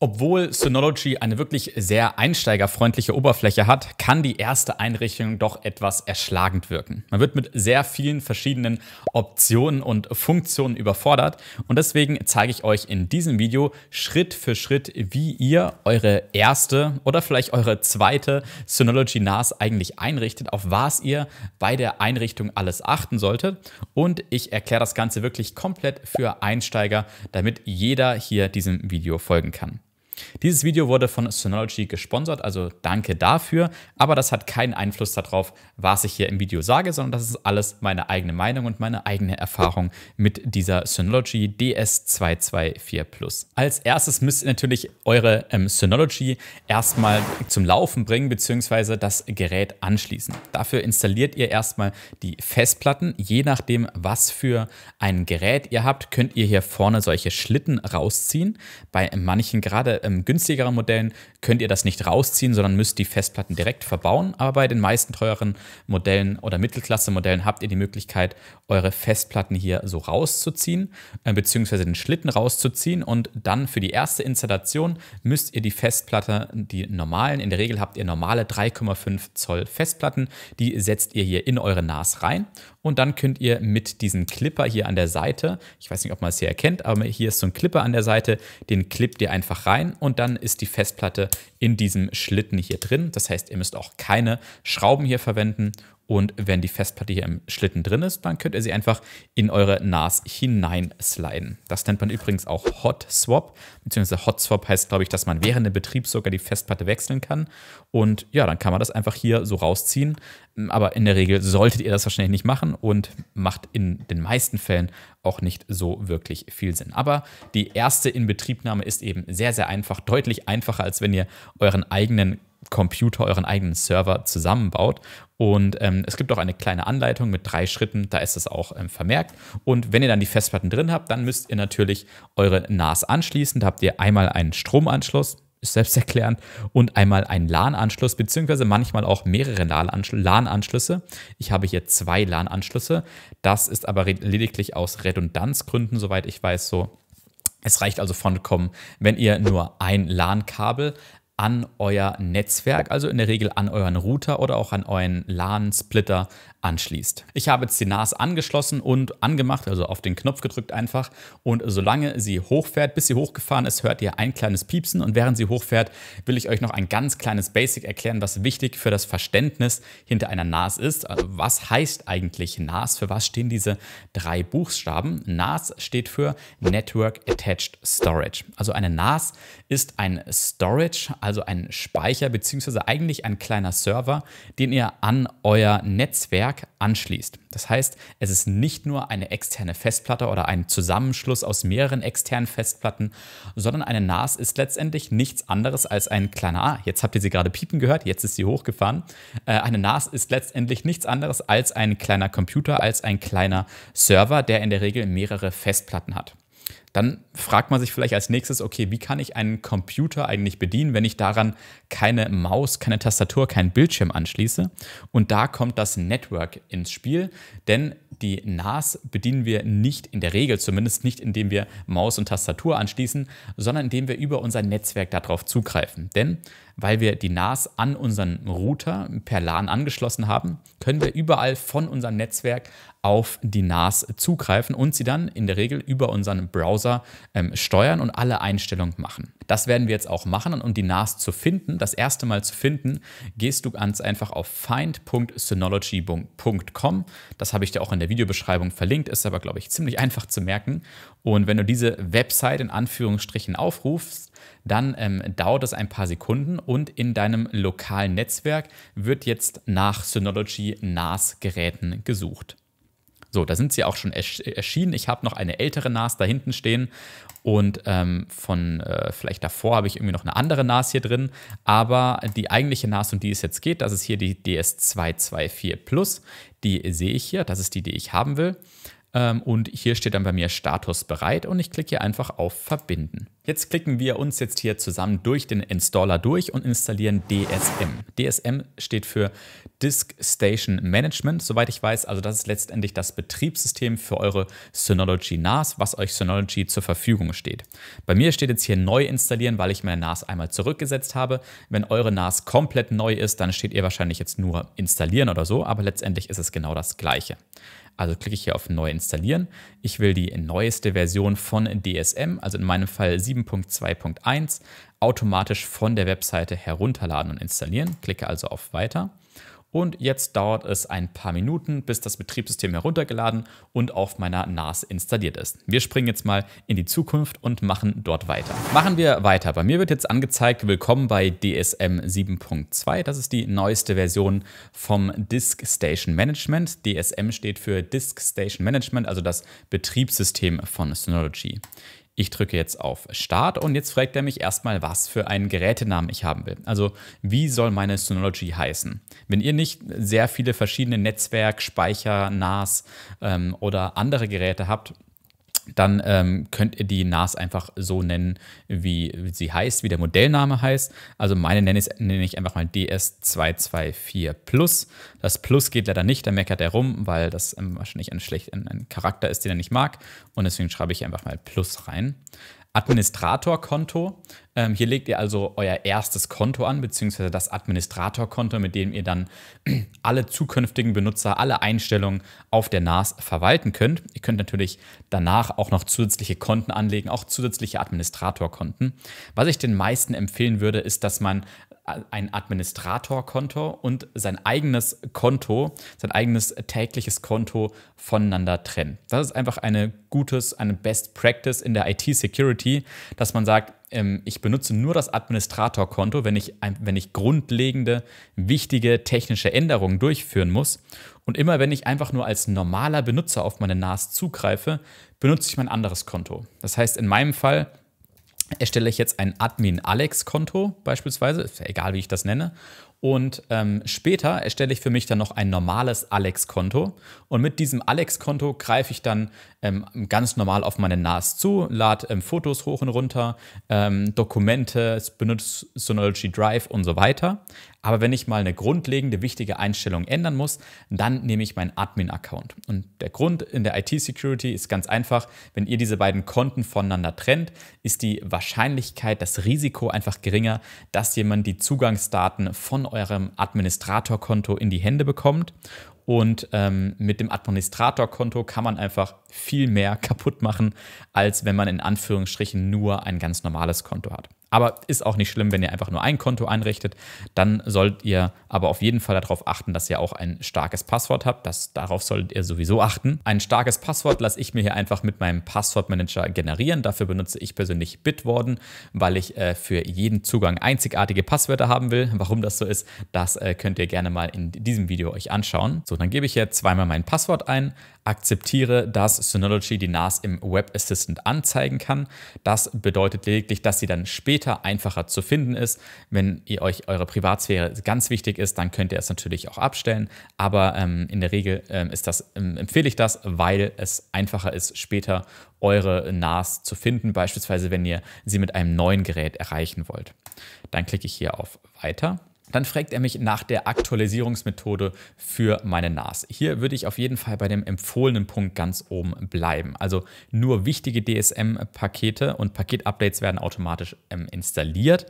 Obwohl Synology eine wirklich sehr einsteigerfreundliche Oberfläche hat, kann die erste Einrichtung doch etwas erschlagend wirken. Man wird mit sehr vielen verschiedenen Optionen und Funktionen überfordert und deswegen zeige ich euch in diesem Video Schritt für Schritt, wie ihr eure erste oder vielleicht eure zweite Synology NAS eigentlich einrichtet, auf was ihr bei der Einrichtung alles achten solltet und ich erkläre das Ganze wirklich komplett für Einsteiger, damit jeder hier diesem Video folgen kann. Dieses Video wurde von Synology gesponsert, also danke dafür, aber das hat keinen Einfluss darauf, was ich hier im Video sage, sondern das ist alles meine eigene Meinung und meine eigene Erfahrung mit dieser Synology DS224 Plus. Als erstes müsst ihr natürlich eure ähm, Synology erstmal zum Laufen bringen bzw. das Gerät anschließen. Dafür installiert ihr erstmal die Festplatten. Je nachdem, was für ein Gerät ihr habt, könnt ihr hier vorne solche Schlitten rausziehen. Bei manchen gerade ähm, günstigeren Modellen könnt ihr das nicht rausziehen, sondern müsst die Festplatten direkt verbauen. Aber bei den meisten teuren Modellen oder Mittelklasse-Modellen habt ihr die Möglichkeit, eure Festplatten hier so rauszuziehen, äh, beziehungsweise den Schlitten rauszuziehen. Und dann für die erste Installation müsst ihr die Festplatte, die normalen, in der Regel habt ihr normale 3,5 Zoll Festplatten, die setzt ihr hier in eure NAS rein. Und dann könnt ihr mit diesem Clipper hier an der Seite, ich weiß nicht, ob man es hier erkennt, aber hier ist so ein Clipper an der Seite, den klippt ihr einfach rein und dann ist die Festplatte in diesem Schlitten hier drin. Das heißt, ihr müsst auch keine Schrauben hier verwenden und wenn die Festplatte hier im Schlitten drin ist, dann könnt ihr sie einfach in eure NAS hineinsliden. Das nennt man übrigens auch Hot Swap, beziehungsweise Hot Swap heißt, glaube ich, dass man während dem Betrieb sogar die Festplatte wechseln kann. Und ja, dann kann man das einfach hier so rausziehen. Aber in der Regel solltet ihr das wahrscheinlich nicht machen und macht in den meisten Fällen auch nicht so wirklich viel Sinn. Aber die erste Inbetriebnahme ist eben sehr, sehr einfach, deutlich einfacher, als wenn ihr euren eigenen Computer, euren eigenen Server zusammenbaut und ähm, es gibt auch eine kleine Anleitung mit drei Schritten, da ist es auch ähm, vermerkt. Und wenn ihr dann die Festplatten drin habt, dann müsst ihr natürlich eure NAS anschließen. Da habt ihr einmal einen Stromanschluss, ist selbsterklärend, und einmal einen LAN-Anschluss, beziehungsweise manchmal auch mehrere LAN-Anschlüsse. Ich habe hier zwei LAN-Anschlüsse. Das ist aber lediglich aus Redundanzgründen, soweit ich weiß, so. Es reicht also von kommen, wenn ihr nur ein LAN-Kabel an euer Netzwerk, also in der Regel an euren Router oder auch an euren LAN-Splitter anschließt. Ich habe jetzt die NAS angeschlossen und angemacht, also auf den Knopf gedrückt einfach. Und solange sie hochfährt, bis sie hochgefahren ist, hört ihr ein kleines Piepsen. Und während sie hochfährt, will ich euch noch ein ganz kleines Basic erklären, was wichtig für das Verständnis hinter einer NAS ist. Also was heißt eigentlich NAS? Für was stehen diese drei Buchstaben? NAS steht für Network Attached Storage. Also eine NAS ist ein Storage, also also ein Speicher beziehungsweise eigentlich ein kleiner Server, den ihr an euer Netzwerk anschließt. Das heißt, es ist nicht nur eine externe Festplatte oder ein Zusammenschluss aus mehreren externen Festplatten, sondern eine NAS ist letztendlich nichts anderes als ein kleiner, ah, jetzt habt ihr sie gerade piepen gehört, jetzt ist sie hochgefahren. Äh, eine NAS ist letztendlich nichts anderes als ein kleiner Computer, als ein kleiner Server, der in der Regel mehrere Festplatten hat dann fragt man sich vielleicht als nächstes, okay, wie kann ich einen Computer eigentlich bedienen, wenn ich daran keine Maus, keine Tastatur, keinen Bildschirm anschließe? Und da kommt das Network ins Spiel, denn die NAS bedienen wir nicht in der Regel, zumindest nicht indem wir Maus und Tastatur anschließen, sondern indem wir über unser Netzwerk darauf zugreifen. Denn weil wir die NAS an unseren Router per LAN angeschlossen haben, können wir überall von unserem Netzwerk auf die NAS zugreifen und sie dann in der Regel über unseren Browser ähm, steuern und alle Einstellungen machen. Das werden wir jetzt auch machen und um die NAS zu finden, das erste Mal zu finden, gehst du ganz einfach auf find.synology.com. Das habe ich dir auch in der Videobeschreibung verlinkt, ist aber glaube ich ziemlich einfach zu merken. Und wenn du diese Website in Anführungsstrichen aufrufst, dann ähm, dauert es ein paar Sekunden und in deinem lokalen Netzwerk wird jetzt nach Synology NAS-Geräten gesucht. So, da sind sie auch schon erschienen. Ich habe noch eine ältere NAS da hinten stehen und ähm, von äh, vielleicht davor habe ich irgendwie noch eine andere NAS hier drin. Aber die eigentliche NAS, um die es jetzt geht, das ist hier die DS224 Plus. Die sehe ich hier, das ist die, die ich haben will. Ähm, und hier steht dann bei mir Status bereit und ich klicke hier einfach auf Verbinden. Jetzt klicken wir uns jetzt hier zusammen durch den Installer durch und installieren DSM. DSM steht für Disk Station Management, soweit ich weiß. Also das ist letztendlich das Betriebssystem für eure Synology NAS, was euch Synology zur Verfügung steht. Bei mir steht jetzt hier neu installieren, weil ich meine NAS einmal zurückgesetzt habe. Wenn eure NAS komplett neu ist, dann steht ihr wahrscheinlich jetzt nur installieren oder so, aber letztendlich ist es genau das gleiche. Also klicke ich hier auf Neu installieren. Ich will die neueste Version von DSM, also in meinem Fall 7.2.1, automatisch von der Webseite herunterladen und installieren. Klicke also auf Weiter. Und jetzt dauert es ein paar Minuten, bis das Betriebssystem heruntergeladen und auf meiner NAS installiert ist. Wir springen jetzt mal in die Zukunft und machen dort weiter. Machen wir weiter. Bei mir wird jetzt angezeigt, willkommen bei DSM 7.2. Das ist die neueste Version vom Disk Station Management. DSM steht für Disk Station Management, also das Betriebssystem von Synology. Ich drücke jetzt auf Start und jetzt fragt er mich erstmal, was für einen Gerätenamen ich haben will. Also wie soll meine Synology heißen? Wenn ihr nicht sehr viele verschiedene Netzwerk, Speicher, NAS ähm, oder andere Geräte habt, dann ähm, könnt ihr die NAS einfach so nennen, wie sie heißt, wie der Modellname heißt. Also meine nenne, ich, nenne ich einfach mal DS224 Plus. Das Plus geht leider nicht, da meckert er rum, weil das ähm, wahrscheinlich ein, schlecht, ein, ein Charakter ist, den er nicht mag. Und deswegen schreibe ich einfach mal Plus rein. Administratorkonto. Ähm, hier legt ihr also euer erstes Konto an, beziehungsweise das Administratorkonto, mit dem ihr dann alle zukünftigen Benutzer, alle Einstellungen auf der NAS verwalten könnt. Ihr könnt natürlich danach auch noch zusätzliche Konten anlegen, auch zusätzliche Administratorkonten. Was ich den meisten empfehlen würde, ist, dass man äh, ein Administratorkonto und sein eigenes Konto, sein eigenes tägliches Konto voneinander trennen. Das ist einfach eine gutes, eine Best Practice in der IT-Security, dass man sagt, ähm, ich benutze nur das Administratorkonto, wenn ich, wenn ich grundlegende, wichtige technische Änderungen durchführen muss. Und immer wenn ich einfach nur als normaler Benutzer auf meine NAS zugreife, benutze ich mein anderes Konto. Das heißt, in meinem Fall erstelle ich jetzt ein Admin-Alex-Konto beispielsweise, egal wie ich das nenne, und ähm, später erstelle ich für mich dann noch ein normales Alex-Konto. Und mit diesem Alex-Konto greife ich dann ähm, ganz normal auf meine NAS zu, lade ähm, Fotos hoch und runter, ähm, Dokumente, benutze Synology Drive und so weiter. Aber wenn ich mal eine grundlegende wichtige Einstellung ändern muss, dann nehme ich meinen Admin-Account. Und der Grund in der IT-Security ist ganz einfach, wenn ihr diese beiden Konten voneinander trennt, ist die Wahrscheinlichkeit, das Risiko einfach geringer, dass jemand die Zugangsdaten von eurem Administratorkonto in die Hände bekommt. Und ähm, mit dem Administratorkonto kann man einfach viel mehr kaputt machen, als wenn man in Anführungsstrichen nur ein ganz normales Konto hat. Aber ist auch nicht schlimm, wenn ihr einfach nur ein Konto einrichtet. Dann sollt ihr aber auf jeden Fall darauf achten, dass ihr auch ein starkes Passwort habt. Das, darauf solltet ihr sowieso achten. Ein starkes Passwort lasse ich mir hier einfach mit meinem Passwortmanager generieren. Dafür benutze ich persönlich Bitwarden, weil ich äh, für jeden Zugang einzigartige Passwörter haben will. Warum das so ist, das äh, könnt ihr gerne mal in diesem Video euch anschauen. So, dann gebe ich jetzt zweimal mein Passwort ein, akzeptiere, dass Synology die NAS im Web Assistant anzeigen kann. Das bedeutet lediglich, dass sie dann später einfacher zu finden ist. Wenn ihr euch eure Privatsphäre ganz wichtig ist, dann könnt ihr es natürlich auch abstellen. Aber ähm, in der Regel ähm, ist das, ähm, empfehle ich das, weil es einfacher ist, später eure NAS zu finden, beispielsweise wenn ihr sie mit einem neuen Gerät erreichen wollt. Dann klicke ich hier auf Weiter dann fragt er mich nach der Aktualisierungsmethode für meine NAS. Hier würde ich auf jeden Fall bei dem empfohlenen Punkt ganz oben bleiben. Also nur wichtige DSM-Pakete und Paketupdates werden automatisch ähm, installiert.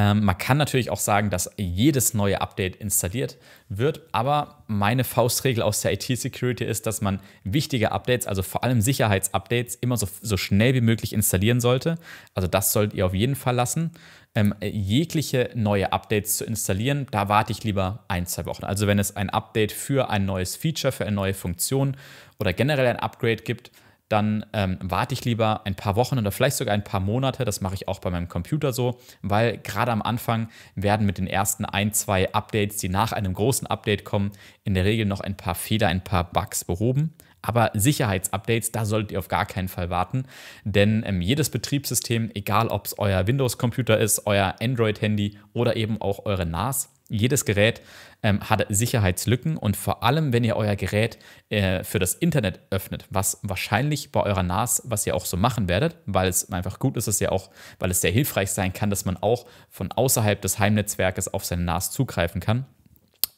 Ähm, man kann natürlich auch sagen, dass jedes neue Update installiert wird, aber meine Faustregel aus der IT-Security ist, dass man wichtige Updates, also vor allem Sicherheitsupdates, immer so, so schnell wie möglich installieren sollte. Also das solltet ihr auf jeden Fall lassen. Ähm, jegliche neue Updates zu installieren, da warte ich lieber ein, zwei Wochen. Also wenn es ein Update für ein neues Feature, für eine neue Funktion oder generell ein Upgrade gibt, dann ähm, warte ich lieber ein paar Wochen oder vielleicht sogar ein paar Monate. Das mache ich auch bei meinem Computer so, weil gerade am Anfang werden mit den ersten ein, zwei Updates, die nach einem großen Update kommen, in der Regel noch ein paar Fehler, ein paar Bugs behoben. Aber Sicherheitsupdates, da solltet ihr auf gar keinen Fall warten, denn ähm, jedes Betriebssystem, egal ob es euer Windows-Computer ist, euer Android-Handy oder eben auch eure NAS, jedes Gerät ähm, hat Sicherheitslücken und vor allem, wenn ihr euer Gerät äh, für das Internet öffnet, was wahrscheinlich bei eurer NAS, was ihr auch so machen werdet, weil es einfach gut ist, dass ihr auch, weil es sehr hilfreich sein kann, dass man auch von außerhalb des Heimnetzwerkes auf seine NAS zugreifen kann.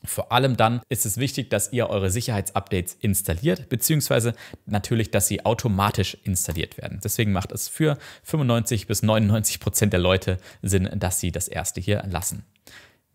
Vor allem dann ist es wichtig, dass ihr eure Sicherheitsupdates installiert, beziehungsweise natürlich, dass sie automatisch installiert werden. Deswegen macht es für 95 bis 99 Prozent der Leute Sinn, dass sie das erste hier lassen.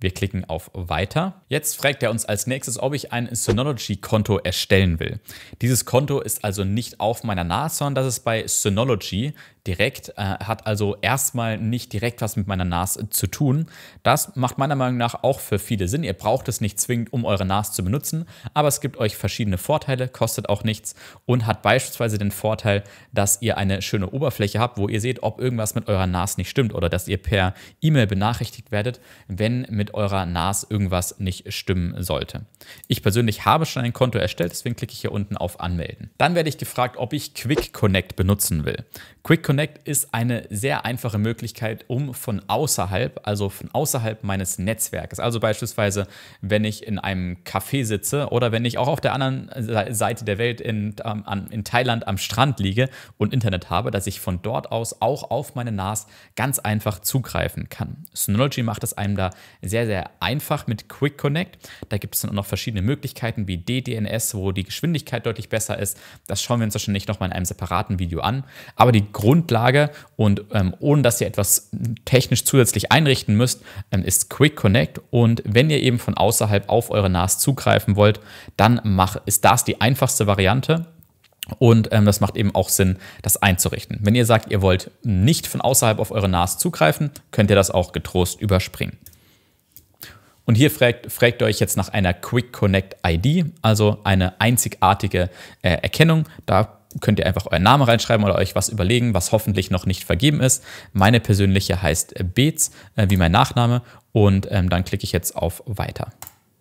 Wir klicken auf Weiter. Jetzt fragt er uns als nächstes, ob ich ein Synology-Konto erstellen will. Dieses Konto ist also nicht auf meiner NAS, sondern das ist bei Synology direkt, äh, hat also erstmal nicht direkt was mit meiner NAS zu tun. Das macht meiner Meinung nach auch für viele Sinn. Ihr braucht es nicht zwingend, um eure NAS zu benutzen, aber es gibt euch verschiedene Vorteile, kostet auch nichts und hat beispielsweise den Vorteil, dass ihr eine schöne Oberfläche habt, wo ihr seht, ob irgendwas mit eurer NAS nicht stimmt oder dass ihr per E-Mail benachrichtigt werdet, wenn mit eurer NAS irgendwas nicht stimmen sollte. Ich persönlich habe schon ein Konto erstellt, deswegen klicke ich hier unten auf Anmelden. Dann werde ich gefragt, ob ich Quick Connect benutzen will. Quick Connect Connect ist eine sehr einfache Möglichkeit, um von außerhalb, also von außerhalb meines Netzwerkes, also beispielsweise, wenn ich in einem Café sitze oder wenn ich auch auf der anderen Seite der Welt in, ähm, in Thailand am Strand liege und Internet habe, dass ich von dort aus auch auf meine NAS ganz einfach zugreifen kann. Synology macht es einem da sehr, sehr einfach mit Quick Connect. Da gibt es dann auch noch verschiedene Möglichkeiten wie DDNS, wo die Geschwindigkeit deutlich besser ist. Das schauen wir uns wahrscheinlich nochmal in einem separaten Video an. Aber die Grund Grundlage und ähm, ohne dass ihr etwas technisch zusätzlich einrichten müsst, ähm, ist Quick Connect. Und wenn ihr eben von außerhalb auf eure NAS zugreifen wollt, dann mach, ist das die einfachste Variante. Und ähm, das macht eben auch Sinn, das einzurichten. Wenn ihr sagt, ihr wollt nicht von außerhalb auf eure NAS zugreifen, könnt ihr das auch getrost überspringen. Und hier fragt, fragt ihr euch jetzt nach einer Quick Connect ID, also eine einzigartige äh, Erkennung. Da könnt ihr einfach euren Namen reinschreiben oder euch was überlegen, was hoffentlich noch nicht vergeben ist. Meine persönliche heißt Beetz, äh, wie mein Nachname. Und ähm, dann klicke ich jetzt auf Weiter.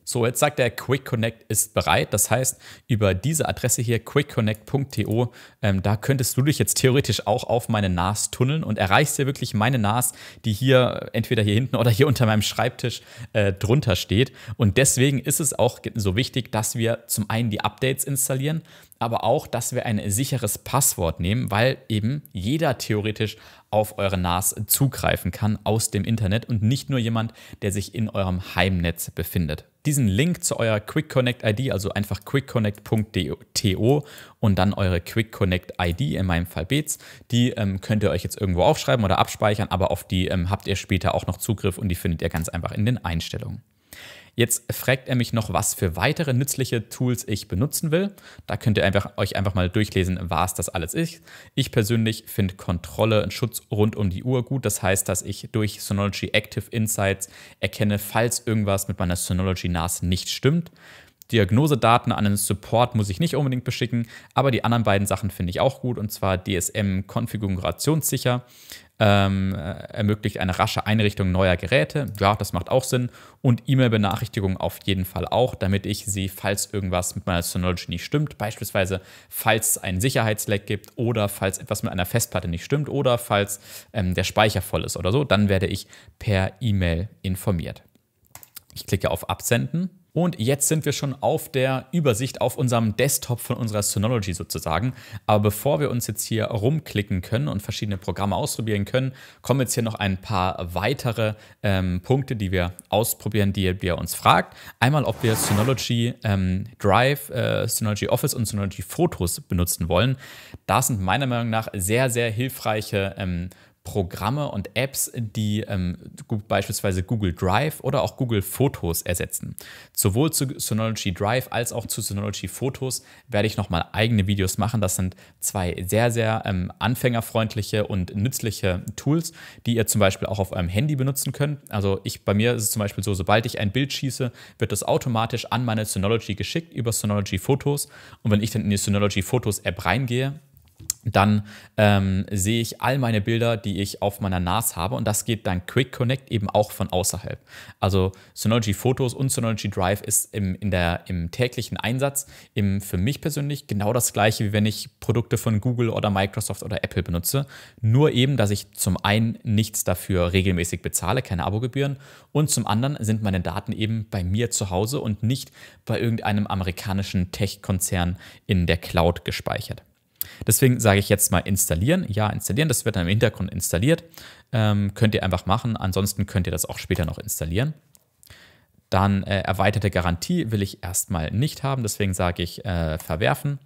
So, jetzt sagt er, Quick Connect ist bereit. Das heißt, über diese Adresse hier, quickconnect.to, ähm, da könntest du dich jetzt theoretisch auch auf meine NAS tunneln und erreichst dir wirklich meine NAS, die hier äh, entweder hier hinten oder hier unter meinem Schreibtisch äh, drunter steht. Und deswegen ist es auch so wichtig, dass wir zum einen die Updates installieren, aber auch, dass wir ein sicheres Passwort nehmen, weil eben jeder theoretisch auf eure NAS zugreifen kann aus dem Internet und nicht nur jemand, der sich in eurem Heimnetz befindet. Diesen Link zu eurer Quick Connect ID, also einfach quickconnect.to und dann eure Quick Connect ID, in meinem Fall Beats, die ähm, könnt ihr euch jetzt irgendwo aufschreiben oder abspeichern, aber auf die ähm, habt ihr später auch noch Zugriff und die findet ihr ganz einfach in den Einstellungen. Jetzt fragt er mich noch, was für weitere nützliche Tools ich benutzen will. Da könnt ihr einfach, euch einfach mal durchlesen, was das alles ist. Ich persönlich finde Kontrolle und Schutz rund um die Uhr gut. Das heißt, dass ich durch Synology Active Insights erkenne, falls irgendwas mit meiner Synology NAS nicht stimmt. Diagnosedaten an den Support muss ich nicht unbedingt beschicken, aber die anderen beiden Sachen finde ich auch gut und zwar DSM konfigurationssicher ähm, äh, ermöglicht eine rasche Einrichtung neuer Geräte. Ja, das macht auch Sinn. Und E-Mail-Benachrichtigungen auf jeden Fall auch, damit ich sie, falls irgendwas mit meiner Synology nicht stimmt. Beispielsweise, falls es einen Sicherheitsleck gibt oder falls etwas mit einer Festplatte nicht stimmt oder falls ähm, der Speicher voll ist oder so, dann werde ich per E-Mail informiert. Ich klicke auf Absenden und jetzt sind wir schon auf der Übersicht auf unserem Desktop von unserer Synology sozusagen. Aber bevor wir uns jetzt hier rumklicken können und verschiedene Programme ausprobieren können, kommen jetzt hier noch ein paar weitere ähm, Punkte, die wir ausprobieren, die ihr uns fragt. Einmal, ob wir Synology ähm, Drive, äh, Synology Office und Synology Fotos benutzen wollen. Da sind meiner Meinung nach sehr, sehr hilfreiche ähm, Programme und Apps, die ähm, beispielsweise Google Drive oder auch Google Fotos ersetzen. Sowohl zu Synology Drive als auch zu Synology Fotos werde ich nochmal eigene Videos machen. Das sind zwei sehr, sehr ähm, anfängerfreundliche und nützliche Tools, die ihr zum Beispiel auch auf eurem Handy benutzen könnt. Also ich, bei mir ist es zum Beispiel so, sobald ich ein Bild schieße, wird das automatisch an meine Synology geschickt über Synology Fotos. Und wenn ich dann in die Synology Fotos App reingehe, dann ähm, sehe ich all meine Bilder, die ich auf meiner NAS habe und das geht dann Quick Connect eben auch von außerhalb. Also Synology Photos und Synology Drive ist im, in der, im täglichen Einsatz im, für mich persönlich genau das gleiche, wie wenn ich Produkte von Google oder Microsoft oder Apple benutze. Nur eben, dass ich zum einen nichts dafür regelmäßig bezahle, keine Abogebühren und zum anderen sind meine Daten eben bei mir zu Hause und nicht bei irgendeinem amerikanischen Tech-Konzern in der Cloud gespeichert. Deswegen sage ich jetzt mal installieren. Ja, installieren. Das wird dann im Hintergrund installiert. Ähm, könnt ihr einfach machen. Ansonsten könnt ihr das auch später noch installieren. Dann äh, erweiterte Garantie will ich erstmal nicht haben. Deswegen sage ich äh, verwerfen.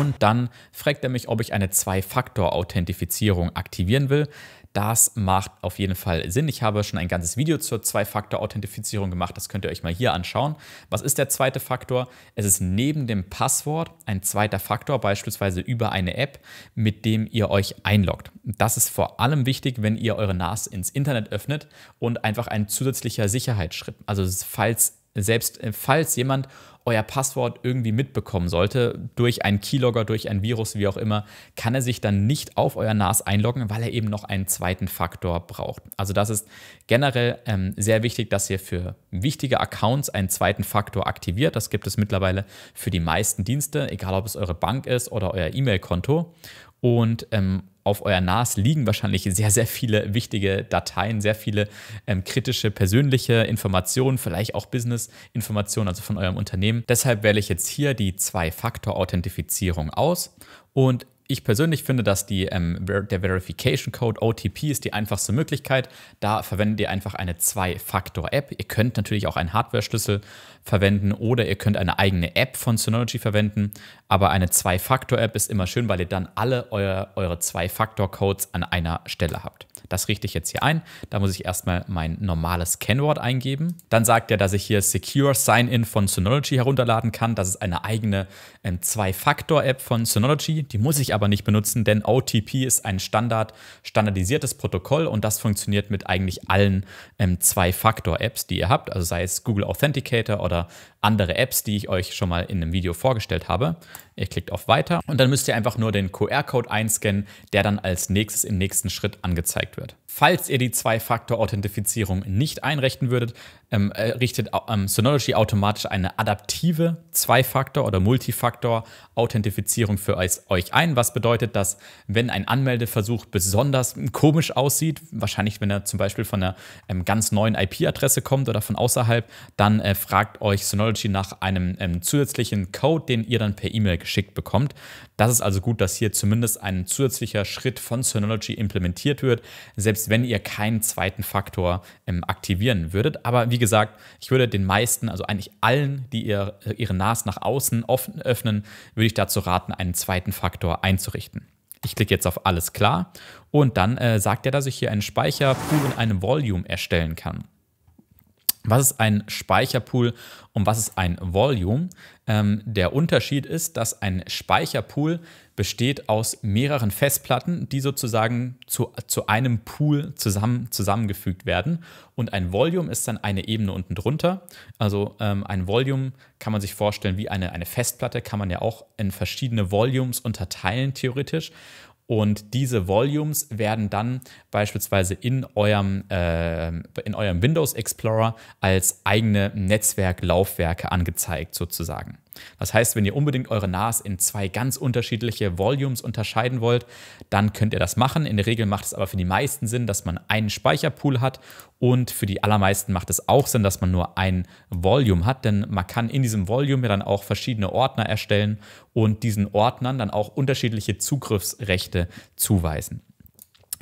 Und dann fragt er mich, ob ich eine Zwei-Faktor-Authentifizierung aktivieren will. Das macht auf jeden Fall Sinn. Ich habe schon ein ganzes Video zur Zwei-Faktor-Authentifizierung gemacht. Das könnt ihr euch mal hier anschauen. Was ist der zweite Faktor? Es ist neben dem Passwort ein zweiter Faktor, beispielsweise über eine App, mit dem ihr euch einloggt. Das ist vor allem wichtig, wenn ihr eure NAS ins Internet öffnet und einfach ein zusätzlicher Sicherheitsschritt. Also falls selbst äh, falls jemand euer Passwort irgendwie mitbekommen sollte, durch einen Keylogger, durch ein Virus, wie auch immer, kann er sich dann nicht auf euer NAS einloggen, weil er eben noch einen zweiten Faktor braucht. Also das ist generell ähm, sehr wichtig, dass ihr für wichtige Accounts einen zweiten Faktor aktiviert. Das gibt es mittlerweile für die meisten Dienste, egal ob es eure Bank ist oder euer E-Mail-Konto. Und ähm, auf euer NAS liegen wahrscheinlich sehr, sehr viele wichtige Dateien, sehr viele ähm, kritische persönliche Informationen, vielleicht auch Business-Informationen, also von eurem Unternehmen. Deshalb wähle ich jetzt hier die Zwei-Faktor-Authentifizierung aus und ich persönlich finde, dass die, ähm, der Verification Code OTP ist die einfachste Möglichkeit. Da verwendet ihr einfach eine Zwei-Faktor-App. Ihr könnt natürlich auch einen Hardware-Schlüssel verwenden oder ihr könnt eine eigene App von Synology verwenden. Aber eine Zwei-Faktor-App ist immer schön, weil ihr dann alle euer, eure Zwei-Faktor-Codes an einer Stelle habt. Das richte ich jetzt hier ein. Da muss ich erstmal mein normales Kennwort eingeben. Dann sagt er, dass ich hier Secure Sign-In von Synology herunterladen kann. Das ist eine eigene ähm, Zwei-Faktor-App von Synology. Die muss ich aber nicht benutzen, denn OTP ist ein Standard, standardisiertes Protokoll und das funktioniert mit eigentlich allen ähm, Zwei-Faktor-Apps, die ihr habt, also sei es Google Authenticator oder andere Apps, die ich euch schon mal in einem Video vorgestellt habe. Ihr klickt auf Weiter und dann müsst ihr einfach nur den QR-Code einscannen, der dann als nächstes im nächsten Schritt angezeigt wird. Falls ihr die Zwei-Faktor-Authentifizierung nicht einrechnen würdet, ähm, äh, richtet ähm, Synology automatisch eine adaptive Zwei-Faktor- oder Multifaktor-Authentifizierung für euch ein, was bedeutet, dass wenn ein Anmeldeversuch besonders komisch aussieht, wahrscheinlich wenn er zum Beispiel von einer ähm, ganz neuen IP-Adresse kommt oder von außerhalb, dann äh, fragt euch Synology Synology nach einem ähm, zusätzlichen Code, den ihr dann per E-Mail geschickt bekommt. Das ist also gut, dass hier zumindest ein zusätzlicher Schritt von Synology implementiert wird, selbst wenn ihr keinen zweiten Faktor ähm, aktivieren würdet. Aber wie gesagt, ich würde den meisten, also eigentlich allen, die ihr, äh, ihre NAS nach außen offen, öffnen, würde ich dazu raten, einen zweiten Faktor einzurichten. Ich klicke jetzt auf Alles klar und dann äh, sagt er, dass ich hier einen Speicherpool und eine Volume erstellen kann. Was ist ein Speicherpool und was ist ein Volume? Ähm, der Unterschied ist, dass ein Speicherpool besteht aus mehreren Festplatten, die sozusagen zu, zu einem Pool zusammen, zusammengefügt werden. Und ein Volume ist dann eine Ebene unten drunter. Also ähm, ein Volume kann man sich vorstellen wie eine, eine Festplatte, kann man ja auch in verschiedene Volumes unterteilen, theoretisch. Und diese Volumes werden dann beispielsweise in eurem, äh, in eurem Windows Explorer als eigene Netzwerklaufwerke angezeigt sozusagen. Das heißt, wenn ihr unbedingt eure NAS in zwei ganz unterschiedliche Volumes unterscheiden wollt, dann könnt ihr das machen. In der Regel macht es aber für die meisten Sinn, dass man einen Speicherpool hat und für die allermeisten macht es auch Sinn, dass man nur ein Volume hat, denn man kann in diesem Volume ja dann auch verschiedene Ordner erstellen und diesen Ordnern dann auch unterschiedliche Zugriffsrechte zuweisen.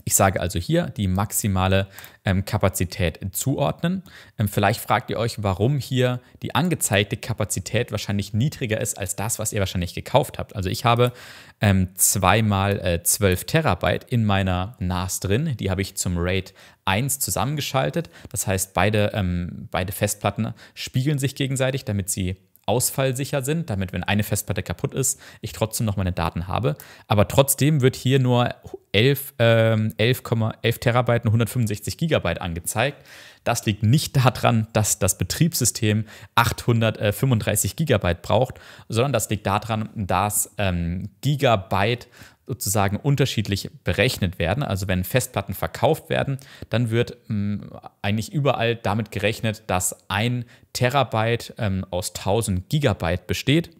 Ich sage also hier die maximale ähm, Kapazität zuordnen. Ähm, vielleicht fragt ihr euch, warum hier die angezeigte Kapazität wahrscheinlich niedriger ist als das, was ihr wahrscheinlich gekauft habt. Also ich habe ähm, zweimal äh, 12 Terabyte in meiner NAS drin. Die habe ich zum RAID 1 zusammengeschaltet. Das heißt, beide, ähm, beide Festplatten spiegeln sich gegenseitig, damit sie ausfallsicher sind, damit wenn eine Festplatte kaputt ist, ich trotzdem noch meine Daten habe. Aber trotzdem wird hier nur 11, äh, 11, 11 Terabyte und 165 Gigabyte angezeigt. Das liegt nicht daran, dass das Betriebssystem 835 äh, Gigabyte braucht, sondern das liegt daran, dass ähm, Gigabyte sozusagen unterschiedlich berechnet werden. Also wenn Festplatten verkauft werden, dann wird ähm, eigentlich überall damit gerechnet, dass ein Terabyte ähm, aus 1000 Gigabyte besteht.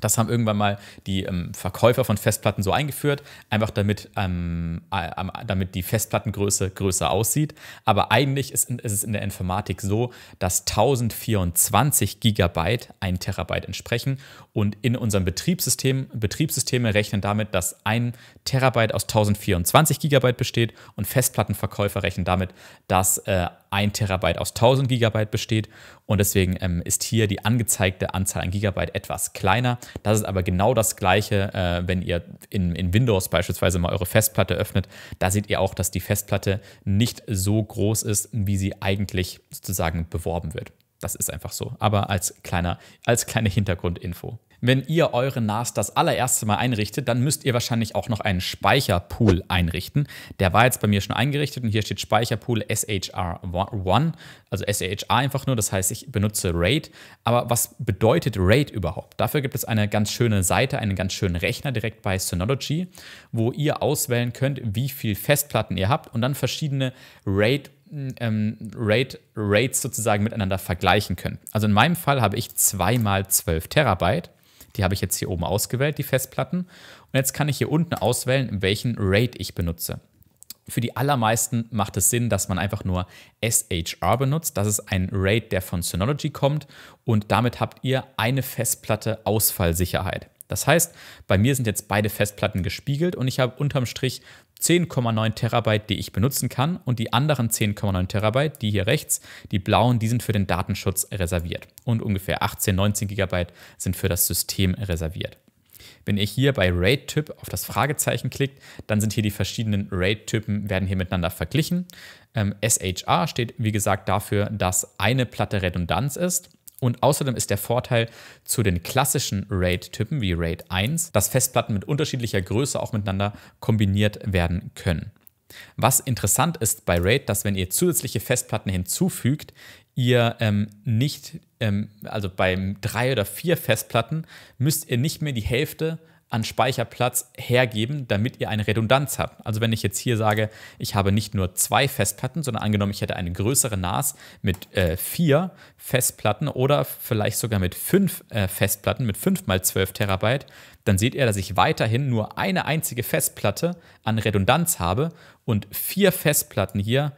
Das haben irgendwann mal die ähm, Verkäufer von Festplatten so eingeführt, einfach damit, ähm, äh, damit die Festplattengröße größer aussieht. Aber eigentlich ist, ist, es in der Informatik so, dass 1024 GB ein Terabyte entsprechen. Und in unserem Betriebssystem, Betriebssysteme rechnen damit, dass ein Terabyte aus 1024 GB besteht und Festplattenverkäufer rechnen damit, dass äh, 1 Terabyte aus 1000 Gigabyte besteht und deswegen ähm, ist hier die angezeigte Anzahl an Gigabyte etwas kleiner. Das ist aber genau das gleiche, äh, wenn ihr in, in Windows beispielsweise mal eure Festplatte öffnet. Da seht ihr auch, dass die Festplatte nicht so groß ist, wie sie eigentlich sozusagen beworben wird. Das ist einfach so, aber als, kleiner, als kleine Hintergrundinfo wenn ihr eure NAS das allererste Mal einrichtet, dann müsst ihr wahrscheinlich auch noch einen Speicherpool einrichten. Der war jetzt bei mir schon eingerichtet und hier steht Speicherpool SHR1, also SHR einfach nur, das heißt, ich benutze RAID. Aber was bedeutet RAID überhaupt? Dafür gibt es eine ganz schöne Seite, einen ganz schönen Rechner direkt bei Synology, wo ihr auswählen könnt, wie viel Festplatten ihr habt und dann verschiedene RAID ähm, Rate, Rates sozusagen miteinander vergleichen können. Also in meinem Fall habe ich 2 zweimal 12 Terabyte die habe ich jetzt hier oben ausgewählt, die Festplatten. Und jetzt kann ich hier unten auswählen, welchen RAID ich benutze. Für die allermeisten macht es Sinn, dass man einfach nur SHR benutzt. Das ist ein RAID, der von Synology kommt und damit habt ihr eine Festplatte Ausfallsicherheit. Das heißt, bei mir sind jetzt beide Festplatten gespiegelt und ich habe unterm Strich 10,9 Terabyte, die ich benutzen kann und die anderen 10,9 Terabyte, die hier rechts, die blauen, die sind für den Datenschutz reserviert und ungefähr 18, 19 Gigabyte sind für das System reserviert. Wenn ihr hier bei RAID-Typ auf das Fragezeichen klickt, dann sind hier die verschiedenen RAID-Typen, werden hier miteinander verglichen. Ähm, SHA steht, wie gesagt, dafür, dass eine Platte Redundanz ist und außerdem ist der Vorteil zu den klassischen RAID-Typen wie RAID 1, dass Festplatten mit unterschiedlicher Größe auch miteinander kombiniert werden können. Was interessant ist bei RAID, dass wenn ihr zusätzliche Festplatten hinzufügt, ihr ähm, nicht, ähm, also bei drei oder vier Festplatten, müsst ihr nicht mehr die Hälfte an Speicherplatz hergeben, damit ihr eine Redundanz habt. Also wenn ich jetzt hier sage, ich habe nicht nur zwei Festplatten, sondern angenommen, ich hätte eine größere NAS mit äh, vier Festplatten oder vielleicht sogar mit fünf äh, Festplatten mit fünf mal zwölf Terabyte, dann seht ihr, dass ich weiterhin nur eine einzige Festplatte an Redundanz habe und vier Festplatten hier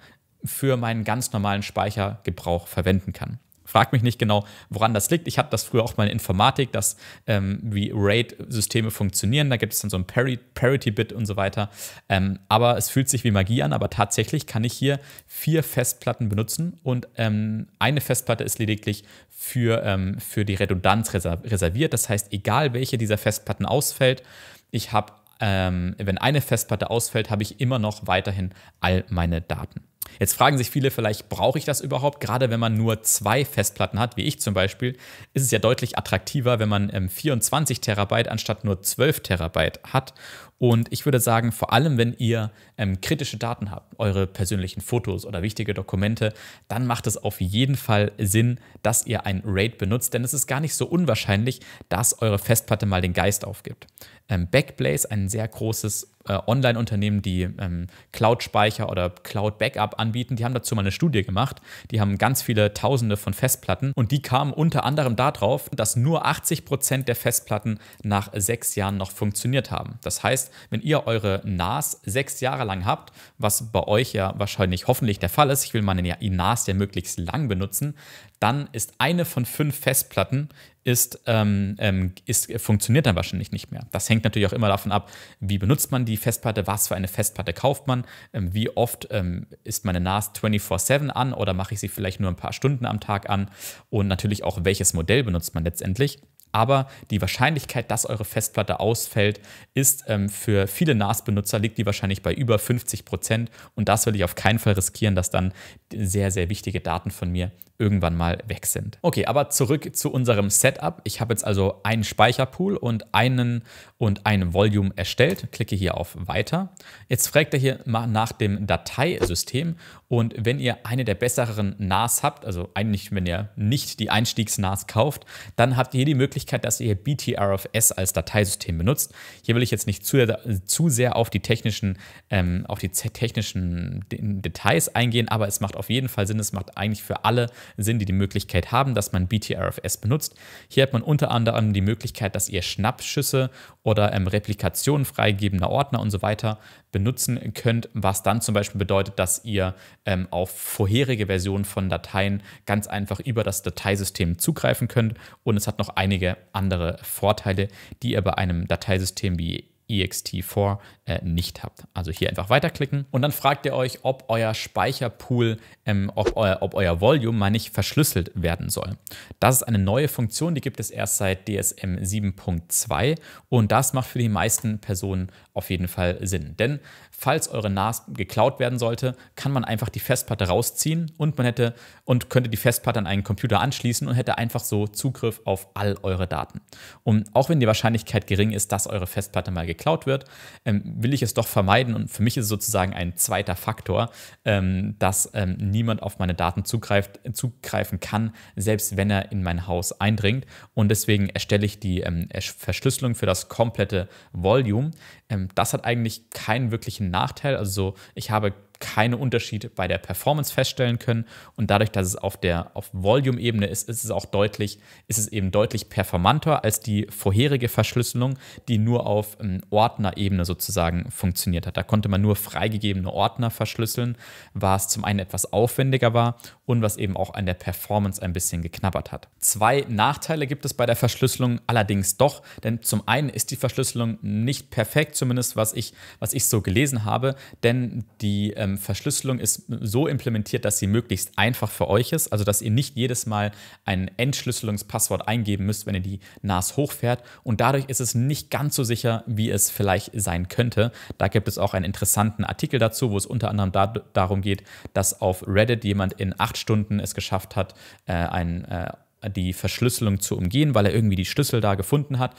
für meinen ganz normalen Speichergebrauch verwenden kann. Frag mich nicht genau, woran das liegt. Ich hatte das früher auch mal in Informatik, dass ähm, wie RAID-Systeme funktionieren. Da gibt es dann so ein Parity-Bit und so weiter. Ähm, aber es fühlt sich wie Magie an, aber tatsächlich kann ich hier vier Festplatten benutzen und ähm, eine Festplatte ist lediglich für, ähm, für die Redundanz reserviert. Das heißt, egal welche dieser Festplatten ausfällt, ich habe, ähm, wenn eine Festplatte ausfällt, habe ich immer noch weiterhin all meine Daten. Jetzt fragen sich viele vielleicht, brauche ich das überhaupt? Gerade wenn man nur zwei Festplatten hat, wie ich zum Beispiel, ist es ja deutlich attraktiver, wenn man 24 ähm, Terabyte anstatt nur 12 Terabyte hat und ich würde sagen, vor allem wenn ihr ähm, kritische Daten habt, eure persönlichen Fotos oder wichtige Dokumente, dann macht es auf jeden Fall Sinn, dass ihr ein RAID benutzt, denn es ist gar nicht so unwahrscheinlich, dass eure Festplatte mal den Geist aufgibt. Ähm, Backblaze, ein sehr großes äh, Online-Unternehmen, die ähm, Cloud-Speicher oder Cloud-Backup anbieten, die haben dazu mal eine Studie gemacht. Die haben ganz viele Tausende von Festplatten und die kamen unter anderem darauf, dass nur 80 Prozent der Festplatten nach sechs Jahren noch funktioniert haben. Das heißt, heißt, wenn ihr eure NAS sechs Jahre lang habt, was bei euch ja wahrscheinlich hoffentlich der Fall ist, ich will meine NAS ja möglichst lang benutzen, dann ist eine von fünf Festplatten ist, ähm, ähm ist, äh, funktioniert dann wahrscheinlich nicht mehr. Das hängt natürlich auch immer davon ab, wie benutzt man die Festplatte, was für eine Festplatte kauft man, ähm, wie oft ähm, ist meine NAS 24-7 an oder mache ich sie vielleicht nur ein paar Stunden am Tag an und natürlich auch, welches Modell benutzt man letztendlich. Aber die Wahrscheinlichkeit, dass eure Festplatte ausfällt, ist ähm, für viele NAS-Benutzer liegt die wahrscheinlich bei über 50 Prozent. Und das will ich auf keinen Fall riskieren, dass dann sehr, sehr wichtige Daten von mir irgendwann mal weg sind. Okay, aber zurück zu unserem Setup. Ich habe jetzt also einen Speicherpool und einen und ein Volume erstellt. Klicke hier auf Weiter. Jetzt fragt er hier mal nach dem Dateisystem. Und wenn ihr eine der besseren NAS habt, also eigentlich, wenn ihr nicht die Einstiegs-NAS kauft, dann habt ihr hier die Möglichkeit, Möglichkeit, dass ihr BTRFS als Dateisystem benutzt. Hier will ich jetzt nicht zu, zu sehr auf die technischen, ähm, auf die technischen Details eingehen, aber es macht auf jeden Fall Sinn. Es macht eigentlich für alle Sinn, die die Möglichkeit haben, dass man BTRFS benutzt. Hier hat man unter anderem die Möglichkeit, dass ihr Schnappschüsse oder ähm, Replikationen freigegebener Ordner und so weiter benutzen könnt, was dann zum Beispiel bedeutet, dass ihr ähm, auf vorherige Versionen von Dateien ganz einfach über das Dateisystem zugreifen könnt und es hat noch einige andere Vorteile, die ihr bei einem Dateisystem wie ext4 äh, nicht habt. Also hier einfach weiterklicken und dann fragt ihr euch, ob euer Speicherpool, ähm, ob, euer, ob euer Volume mal nicht verschlüsselt werden soll. Das ist eine neue Funktion, die gibt es erst seit DSM 7.2 und das macht für die meisten Personen auf jeden Fall Sinn. Denn falls eure NAS geklaut werden sollte, kann man einfach die Festplatte rausziehen und man hätte und könnte die Festplatte an einen Computer anschließen und hätte einfach so Zugriff auf all eure Daten. Und auch wenn die Wahrscheinlichkeit gering ist, dass eure Festplatte mal geklaut geklaut wird, ähm, will ich es doch vermeiden. Und für mich ist es sozusagen ein zweiter Faktor, ähm, dass ähm, niemand auf meine Daten zugreift, zugreifen kann, selbst wenn er in mein Haus eindringt. Und deswegen erstelle ich die ähm, Verschlüsselung für das komplette Volume. Ähm, das hat eigentlich keinen wirklichen Nachteil. Also ich habe keine Unterschiede bei der Performance feststellen können. Und dadurch, dass es auf der auf Volume-Ebene ist, ist es auch deutlich, ist es eben deutlich performanter als die vorherige Verschlüsselung, die nur auf ähm, Ordner-Ebene sozusagen funktioniert hat. Da konnte man nur freigegebene Ordner verschlüsseln, was zum einen etwas aufwendiger war und was eben auch an der Performance ein bisschen geknabbert hat. Zwei Nachteile gibt es bei der Verschlüsselung allerdings doch, denn zum einen ist die Verschlüsselung nicht perfekt, zumindest was ich, was ich so gelesen habe, denn die ähm, Verschlüsselung ist so implementiert, dass sie möglichst einfach für euch ist, also dass ihr nicht jedes Mal ein Entschlüsselungspasswort eingeben müsst, wenn ihr die NAS hochfährt und dadurch ist es nicht ganz so sicher, wie es vielleicht sein könnte. Da gibt es auch einen interessanten Artikel dazu, wo es unter anderem da darum geht, dass auf Reddit jemand in acht Stunden es geschafft hat, äh, ein, äh, die Verschlüsselung zu umgehen, weil er irgendwie die Schlüssel da gefunden hat.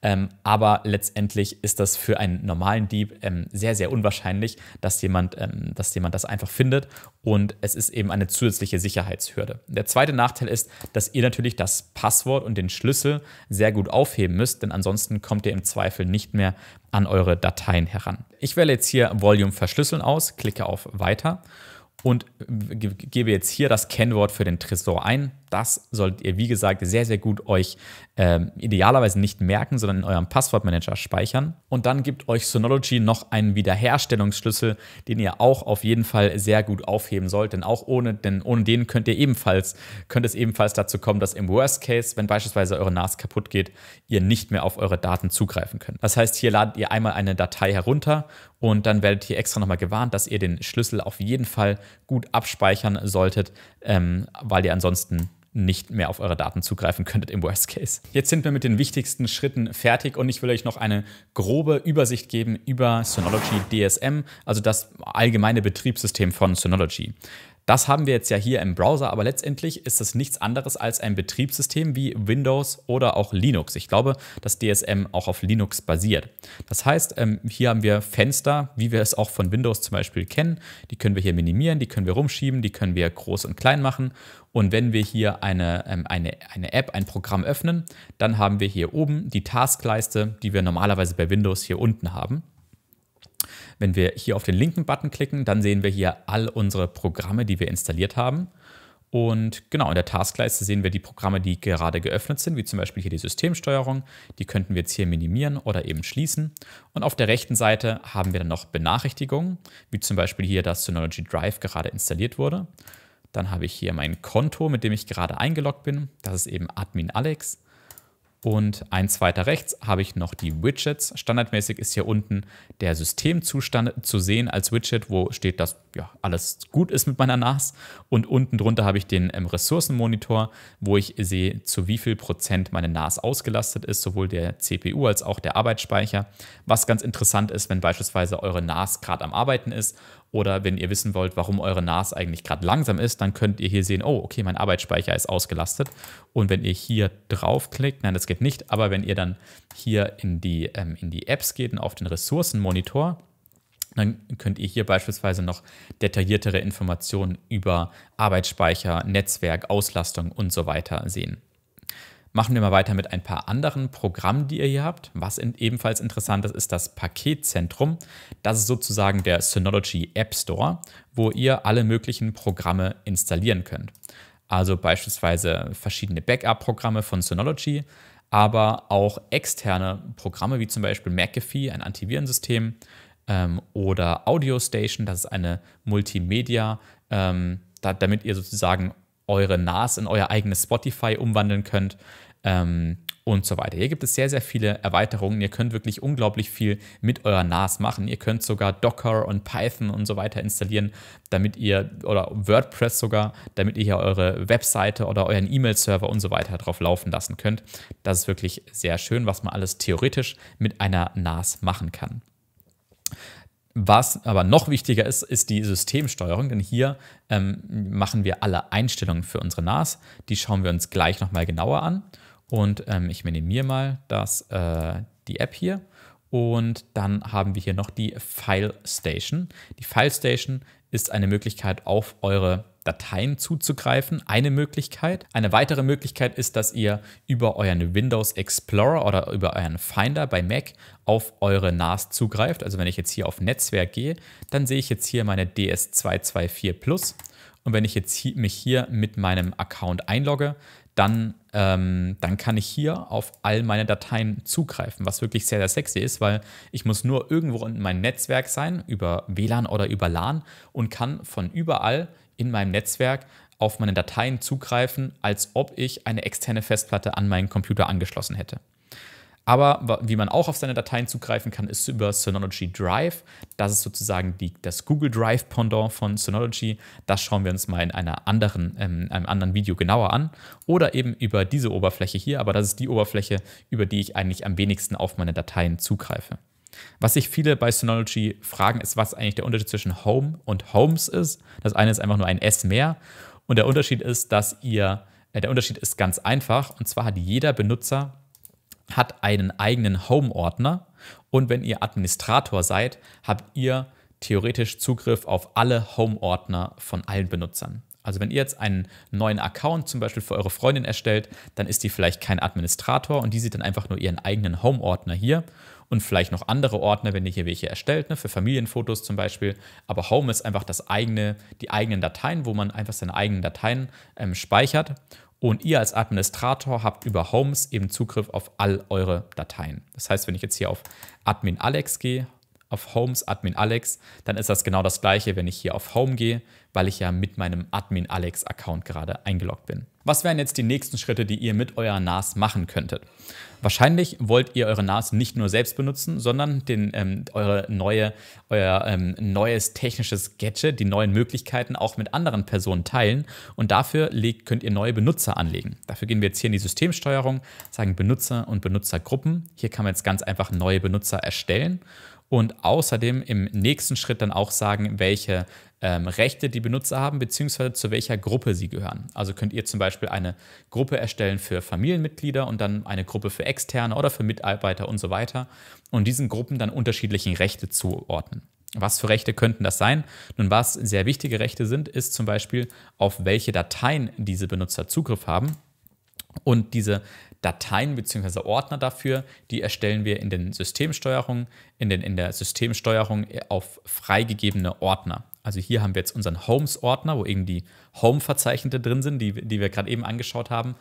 Ähm, aber letztendlich ist das für einen normalen Dieb ähm, sehr, sehr unwahrscheinlich, dass jemand, ähm, dass jemand das einfach findet. Und es ist eben eine zusätzliche Sicherheitshürde. Der zweite Nachteil ist, dass ihr natürlich das Passwort und den Schlüssel sehr gut aufheben müsst, denn ansonsten kommt ihr im Zweifel nicht mehr an eure Dateien heran. Ich wähle jetzt hier Volume verschlüsseln aus, klicke auf Weiter und äh, gebe jetzt hier das Kennwort für den Tresor ein. Das solltet ihr, wie gesagt, sehr, sehr gut euch ähm, idealerweise nicht merken, sondern in eurem Passwortmanager speichern. Und dann gibt euch Synology noch einen Wiederherstellungsschlüssel, den ihr auch auf jeden Fall sehr gut aufheben sollt. Denn auch ohne, denn ohne den könnt ihr ebenfalls, könnte es ebenfalls dazu kommen, dass im Worst Case, wenn beispielsweise eure NAS kaputt geht, ihr nicht mehr auf eure Daten zugreifen könnt. Das heißt, hier ladet ihr einmal eine Datei herunter und dann werdet ihr extra nochmal gewarnt, dass ihr den Schlüssel auf jeden Fall gut abspeichern solltet, ähm, weil ihr ansonsten nicht mehr auf eure Daten zugreifen könntet im Worst Case. Jetzt sind wir mit den wichtigsten Schritten fertig und ich will euch noch eine grobe Übersicht geben über Synology DSM, also das allgemeine Betriebssystem von Synology. Das haben wir jetzt ja hier im Browser, aber letztendlich ist das nichts anderes als ein Betriebssystem wie Windows oder auch Linux. Ich glaube, dass DSM auch auf Linux basiert. Das heißt, ähm, hier haben wir Fenster, wie wir es auch von Windows zum Beispiel kennen. Die können wir hier minimieren, die können wir rumschieben, die können wir groß und klein machen. Und wenn wir hier eine, ähm, eine, eine App, ein Programm öffnen, dann haben wir hier oben die Taskleiste, die wir normalerweise bei Windows hier unten haben. Wenn wir hier auf den linken Button klicken, dann sehen wir hier all unsere Programme, die wir installiert haben. Und genau, in der Taskleiste sehen wir die Programme, die gerade geöffnet sind, wie zum Beispiel hier die Systemsteuerung. Die könnten wir jetzt hier minimieren oder eben schließen. Und auf der rechten Seite haben wir dann noch Benachrichtigungen, wie zum Beispiel hier, dass Synology Drive gerade installiert wurde. Dann habe ich hier mein Konto, mit dem ich gerade eingeloggt bin. Das ist eben Admin Alex und ein zweiter rechts habe ich noch die Widgets. Standardmäßig ist hier unten der Systemzustand zu sehen als Widget, wo steht, dass ja, alles gut ist mit meiner NAS. Und unten drunter habe ich den ähm, Ressourcenmonitor, wo ich sehe, zu wie viel Prozent meine NAS ausgelastet ist, sowohl der CPU als auch der Arbeitsspeicher. Was ganz interessant ist, wenn beispielsweise eure NAS gerade am Arbeiten ist oder wenn ihr wissen wollt, warum eure NAS eigentlich gerade langsam ist, dann könnt ihr hier sehen, oh, okay, mein Arbeitsspeicher ist ausgelastet. Und wenn ihr hier draufklickt, nein, das geht nicht, aber wenn ihr dann hier in die, ähm, in die Apps geht und auf den Ressourcenmonitor, dann könnt ihr hier beispielsweise noch detailliertere Informationen über Arbeitsspeicher, Netzwerk, Auslastung und so weiter sehen. Machen wir mal weiter mit ein paar anderen Programmen, die ihr hier habt. Was ebenfalls interessant ist, ist das Paketzentrum. Das ist sozusagen der Synology App Store, wo ihr alle möglichen Programme installieren könnt. Also beispielsweise verschiedene Backup-Programme von Synology, aber auch externe Programme wie zum Beispiel McAfee, ein Antivirensystem, ähm, oder Audio Station, das ist eine Multimedia, ähm, da, damit ihr sozusagen eure NAS in euer eigenes Spotify umwandeln könnt. Ähm, und so weiter. Hier gibt es sehr, sehr viele Erweiterungen. Ihr könnt wirklich unglaublich viel mit eurer NAS machen. Ihr könnt sogar Docker und Python und so weiter installieren, damit ihr, oder WordPress sogar, damit ihr hier eure Webseite oder euren E-Mail-Server und so weiter drauf laufen lassen könnt. Das ist wirklich sehr schön, was man alles theoretisch mit einer NAS machen kann. Was aber noch wichtiger ist, ist die Systemsteuerung, denn hier ähm, machen wir alle Einstellungen für unsere NAS. Die schauen wir uns gleich nochmal genauer an. Und ähm, ich minimiere mal das, äh, die App hier. Und dann haben wir hier noch die File Station. Die File Station ist eine Möglichkeit, auf eure Dateien zuzugreifen. Eine Möglichkeit. Eine weitere Möglichkeit ist, dass ihr über euren Windows Explorer oder über euren Finder bei Mac auf eure NAS zugreift. Also wenn ich jetzt hier auf Netzwerk gehe, dann sehe ich jetzt hier meine DS224 Plus. Und wenn ich jetzt hier, mich hier mit meinem Account einlogge, dann, ähm, dann kann ich hier auf all meine Dateien zugreifen, was wirklich sehr, sehr sexy ist, weil ich muss nur irgendwo in meinem Netzwerk sein, über WLAN oder über LAN und kann von überall in meinem Netzwerk auf meine Dateien zugreifen, als ob ich eine externe Festplatte an meinen Computer angeschlossen hätte. Aber wie man auch auf seine Dateien zugreifen kann, ist über Synology Drive. Das ist sozusagen die, das Google Drive Pendant von Synology. Das schauen wir uns mal in einer anderen, ähm, einem anderen Video genauer an. Oder eben über diese Oberfläche hier. Aber das ist die Oberfläche, über die ich eigentlich am wenigsten auf meine Dateien zugreife. Was sich viele bei Synology fragen, ist, was eigentlich der Unterschied zwischen Home und Homes ist. Das eine ist einfach nur ein S mehr. Und der Unterschied ist, dass ihr, äh, der Unterschied ist ganz einfach. Und zwar hat jeder Benutzer hat einen eigenen Home-Ordner. Und wenn ihr Administrator seid, habt ihr theoretisch Zugriff auf alle Home-Ordner von allen Benutzern. Also wenn ihr jetzt einen neuen Account zum Beispiel für eure Freundin erstellt, dann ist die vielleicht kein Administrator und die sieht dann einfach nur ihren eigenen Home-Ordner hier und vielleicht noch andere Ordner, wenn ihr hier welche erstellt, ne, für Familienfotos zum Beispiel. Aber Home ist einfach das eigene, die eigenen Dateien, wo man einfach seine eigenen Dateien ähm, speichert. Und ihr als Administrator habt über Homes eben Zugriff auf all eure Dateien. Das heißt, wenn ich jetzt hier auf Admin Alex gehe, auf Homes Admin Alex, dann ist das genau das gleiche, wenn ich hier auf Home gehe, weil ich ja mit meinem Admin Alex Account gerade eingeloggt bin. Was wären jetzt die nächsten Schritte, die ihr mit eurer NAS machen könntet? Wahrscheinlich wollt ihr eure NAS nicht nur selbst benutzen, sondern den, ähm, eure neue, euer ähm, neues technisches Gadget, die neuen Möglichkeiten auch mit anderen Personen teilen. Und dafür legt, könnt ihr neue Benutzer anlegen. Dafür gehen wir jetzt hier in die Systemsteuerung, sagen Benutzer und Benutzergruppen. Hier kann man jetzt ganz einfach neue Benutzer erstellen und außerdem im nächsten Schritt dann auch sagen, welche ähm, Rechte die Benutzer haben, beziehungsweise zu welcher Gruppe sie gehören. Also könnt ihr zum Beispiel eine Gruppe erstellen für Familienmitglieder und dann eine Gruppe für Externe oder für Mitarbeiter und so weiter und diesen Gruppen dann unterschiedlichen Rechte zuordnen. Was für Rechte könnten das sein? Nun, was sehr wichtige Rechte sind, ist zum Beispiel, auf welche Dateien diese Benutzer Zugriff haben. Und diese Dateien bzw. Ordner dafür. Die erstellen wir in den Systemsteuerungen, in, den, in der Systemsteuerung auf freigegebene Ordner. Also hier haben wir jetzt unseren Homes-Ordner, wo eben die home verzeichnete drin sind, die, die wir gerade eben angeschaut haben.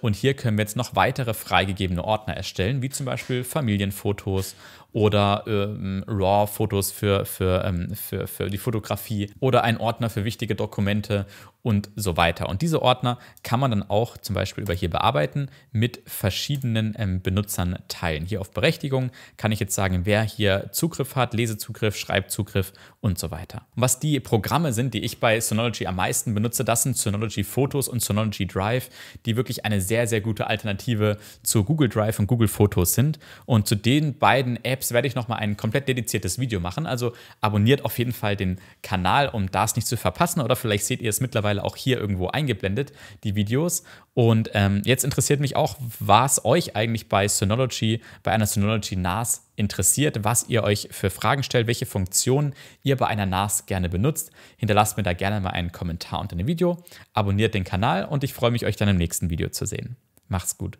Und hier können wir jetzt noch weitere freigegebene Ordner erstellen, wie zum Beispiel Familienfotos oder ähm, RAW-Fotos für, für, ähm, für, für die Fotografie oder ein Ordner für wichtige Dokumente und so weiter. Und diese Ordner kann man dann auch zum Beispiel über hier bearbeiten mit verschiedenen ähm, Benutzern teilen. Hier auf Berechtigung kann ich jetzt sagen, wer hier Zugriff hat, Lesezugriff, Schreibzugriff und so weiter. was die Programme sind, die ich bei Synology am meisten benutze, nutze, das sind Synology Fotos und Synology Drive, die wirklich eine sehr, sehr gute Alternative zu Google Drive und Google Fotos sind. Und zu den beiden Apps werde ich nochmal ein komplett dediziertes Video machen. Also abonniert auf jeden Fall den Kanal, um das nicht zu verpassen. Oder vielleicht seht ihr es mittlerweile auch hier irgendwo eingeblendet, die Videos. Und ähm, jetzt interessiert mich auch, was euch eigentlich bei Synology, bei einer Synology NAS interessiert, was ihr euch für Fragen stellt, welche Funktionen ihr bei einer NAS gerne benutzt. Hinterlasst mir da gerne mal einen Kommentar unter dem Video, abonniert den Kanal und ich freue mich, euch dann im nächsten Video zu sehen. Macht's gut.